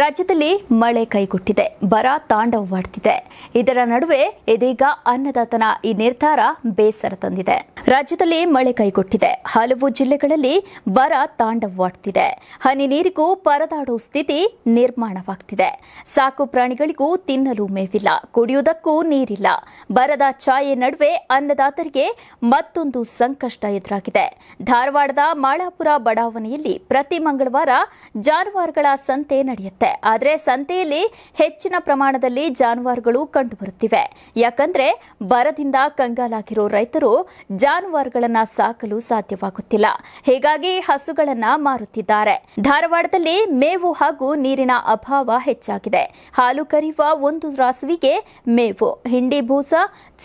ರಾಜ್ಯದಲ್ಲಿ ಮಳೆ ಕೈಗೊಟ್ಟಿದೆ ಬರ ತಾಂಡವವಾಡ್ತಿದೆ ಇದರ ನಡುವೆ ಇದೀಗ ಅನ್ನದಾತನ ಈ ನಿರ್ಧಾರ ಬೇಸರ ತಂದಿದೆ ರಾಜ್ಯದಲ್ಲಿ ಮಳೆ ಕೈಗೊಟ್ಟಿದೆ ಹಲವು ಜಿಲ್ಲೆಗಳಲ್ಲಿ ಬರ ತಾಂಡವವಾಡ್ತಿದೆ ಹನಿ ನೀರಿಗೂ ಪರದಾಡೋ ಸ್ಥಿತಿ ನಿರ್ಮಾಣವಾಗ್ತಿದೆ ಸಾಕು ಪ್ರಾಣಿಗಳಿಗೂ ತಿನ್ನಲು ಮೇವಿಲ್ಲ ಕುಡಿಯುವುದಕ್ಕೂ ನೀರಿಲ್ಲ ಬರದ ಛಾಯೆ ನಡುವೆ ಅನ್ನದಾತರಿಗೆ ಮತ್ತೊಂದು ಸಂಕಷ್ಟ ಎದುರಾಗಿದೆ ಧಾರವಾಡದ ಮಾಳಾಪುರ ಬಡಾವಣೆಯಲ್ಲಿ ಪ್ರತಿ ಮಂಗಳವಾರ ಜಾನುವಾರುಗಳ ಸಂತೆ ನಡೆಯುತ್ತೆ ಕಾಣಿಸುತ್ತೆ ಆದರೆ ಸಂತೆಯಲ್ಲಿ ಹೆಚ್ಚಿನ ಪ್ರಮಾಣದಲ್ಲಿ ಜಾನುವಾರುಗಳು ಕಂಡುಬರುತ್ತಿವೆ ಯಾಕಂದ್ರೆ ಬರದಿಂದ ಕಂಗಾಲಾಗಿರೋ ರೈತರು ಜಾನುವಾರುಗಳನ್ನ ಸಾಕಲು ಸಾಧ್ಯವಾಗುತ್ತಿಲ್ಲ ಹೀಗಾಗಿ ಹಸುಗಳನ್ನ ಮಾರುತ್ತಿದ್ದಾರೆ ಧಾರವಾಡದಲ್ಲಿ ಮೇವು ಹಾಗೂ ನೀರಿನ ಅಭಾವ ಹೆಚ್ಚಾಗಿದೆ ಹಾಲು ಕರೆಯುವ ಒಂದು ರಾಸುವಿಗೆ ಮೇವು ಹಿಂಡಿ ಭೂಸ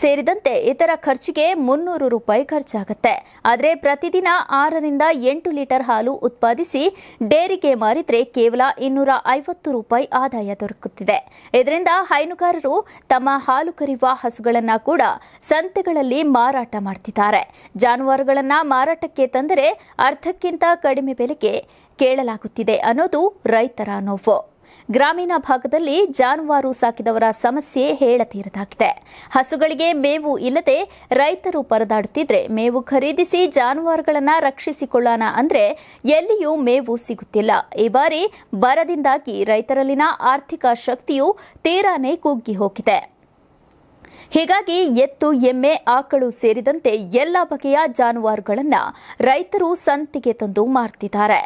ಸೇರಿದಂತೆ ಇತರ ಖರ್ಚಿಗೆ ಮುನ್ನೂರು ರೂಪಾಯಿ ಖರ್ಚಾಗುತ್ತೆ ಆದರೆ ಪ್ರತಿದಿನ ಆರರಿಂದ ಎಂಟು ಲೀಟರ್ ಹಾಲು ಉತ್ಪಾದಿಸಿ ಡೇರಿಗೆ ಮಾರಿದ್ರೆ ಕೇವಲ ಇನ್ನೂರ ಐವತ್ತು ರೂಪಾಯಿ ಆದಾಯ ದೊರಕುತ್ತಿದೆ ಇದರಿಂದ ಹೈನುಗಾರರು ತಮ್ಮ ಹಾಲು ಕರೆಯುವ ಹಸುಗಳನ್ನು ಕೂಡ ಸಂತೆಗಳಲ್ಲಿ ಮಾರಾಟ ಮಾಡುತ್ತಿದ್ದಾರೆ ಜಾನುವಾರುಗಳನ್ನು ಮಾರಾಟಕ್ಕೆ ತಂದರೆ ಅರ್ಧಕ್ಕಿಂತ ಕಡಿಮೆ ಬೆಲೆಗೆ ಕೇಳಲಾಗುತ್ತಿದೆ ಅನ್ನೋದು ರೈತರ ನೋವು ಗ್ರಾಮೀಣ ಭಾಗದಲ್ಲಿ ಜಾನುವಾರು ಸಾಕಿದವರ ಸಮಸ್ಯೆ ಹೇಳತೀರದಾಗಿದೆ ಹಸುಗಳಿಗೆ ಮೇವು ಇಲ್ಲದೆ ರೈತರು ಪರದಾಡುತ್ತಿದ್ರೆ ಮೇವು ಖರೀದಿಸಿ ಜಾನುವಾರುಗಳನ್ನು ರಕ್ಷಿಸಿಕೊಳ್ಳೋಣ ಅಂದರೆ ಎಲ್ಲಿಯೂ ಮೇವು ಸಿಗುತ್ತಿಲ್ಲ ಈ ಬಾರಿ ಬರದಿಂದಾಗಿ ರೈತರಲ್ಲಿನ ಆರ್ಥಿಕ ಶಕ್ತಿಯು ತೀರಾನೇ ಕುಗ್ಗಿ ಹೋಗಿದೆ ಹೀಗಾಗಿ ಎತ್ತು ಎಮ್ಮೆ ಆಕಳು ಸೇರಿದಂತೆ ಎಲ್ಲ ಬಗೆಯ ಜಾನುವಾರುಗಳನ್ನು ರೈತರು ಸಂತಿಗೆ ತಂದು ಮಾರ್ತಿದ್ದಾರೆ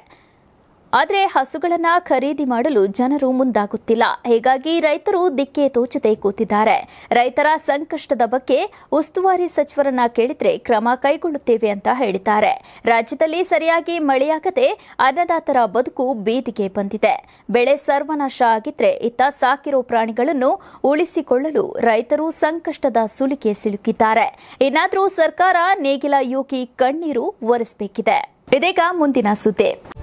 ಆದರೆ ಹಸುಗಳನ್ನು ಖರೀದಿ ಮಾಡಲು ಜನರು ಮುಂದಾಗುತ್ತಿಲ್ಲ ಹೀಗಾಗಿ ರೈತರು ದಿಕ್ಕೆ ತೋಚದೆ ಕೂತಿದ್ದಾರೆ ರೈತರ ಸಂಕಷ್ಟದ ಬಗ್ಗೆ ಉಸ್ತುವಾರಿ ಸಚಿವರನ್ನ ಕೇಳಿದರೆ ಕ್ರಮ ಕೈಗೊಳ್ಳುತ್ತೇವೆ ಅಂತ ಹೇಳಿದ್ದಾರೆ ರಾಜ್ಯದಲ್ಲಿ ಸರಿಯಾಗಿ ಮಳೆಯಾಗದೆ ಅನ್ನದಾತರ ಬದುಕು ಬೀದಿಗೆ ಬಂದಿದೆ ಬೆಳೆ ಸರ್ವನಾಶ ಆಗಿದ್ರೆ ಇತ್ತ ಸಾಕಿರೋ ಪ್ರಾಣಿಗಳನ್ನು ಉಳಿಸಿಕೊಳ್ಳಲು ರೈತರು ಸಂಕಷ್ಟದ ಸುಲಿಕೆ ಸಿಲುಕಿದ್ದಾರೆ ಇನ್ನಾದರೂ ಸರ್ಕಾರ ನೇಗಿಲ ಯೋಗಿ ಕಣ್ಣೀರು ಒರೆಸಬೇಕಿದೆ ಇದೀಗ ಮುಂದಿನ ಸುದ್ದಿ